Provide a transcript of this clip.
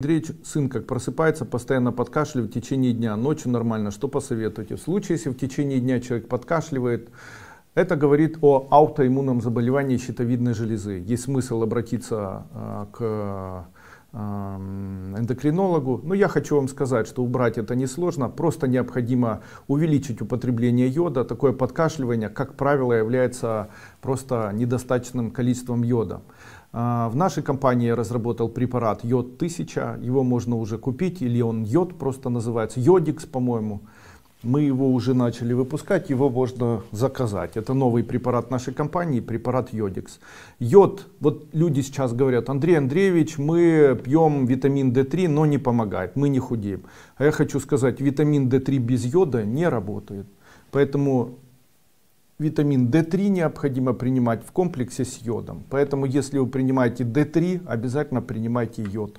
Андреевич, сын как просыпается, постоянно подкашливает в течение дня, ночью нормально, что посоветуете? В случае, если в течение дня человек подкашливает, это говорит о аутоиммунном заболевании щитовидной железы. Есть смысл обратиться а, к эндокринологу. Но я хочу вам сказать, что убрать это несложно, просто необходимо увеличить употребление йода. Такое подкашливание, как правило, является просто недостаточным количеством йода. А, в нашей компании я разработал препарат йод 1000, его можно уже купить, или он йод просто называется, йодикс, по-моему. Мы его уже начали выпускать, его можно заказать. Это новый препарат нашей компании, препарат Йодекс. Йод, вот люди сейчас говорят, Андрей Андреевич, мы пьем витамин D3, но не помогает, мы не худеем. А я хочу сказать, витамин D3 без йода не работает. Поэтому витамин D3 необходимо принимать в комплексе с йодом. Поэтому если вы принимаете D3, обязательно принимайте йод.